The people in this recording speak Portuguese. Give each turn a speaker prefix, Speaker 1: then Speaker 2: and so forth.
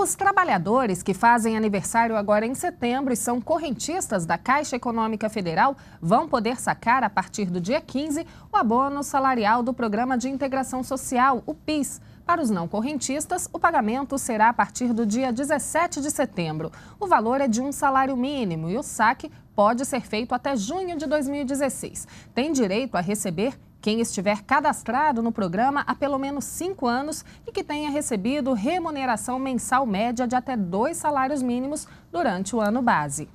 Speaker 1: Os trabalhadores que fazem aniversário agora em setembro e são correntistas da Caixa Econômica Federal vão poder sacar, a partir do dia 15, o abono salarial do Programa de Integração Social, o PIS. Para os não correntistas, o pagamento será a partir do dia 17 de setembro. O valor é de um salário mínimo e o saque pode ser feito até junho de 2016. Tem direito a receber quem estiver cadastrado no programa há pelo menos cinco anos e que tenha recebido remuneração mensal média de até dois salários mínimos durante o ano base.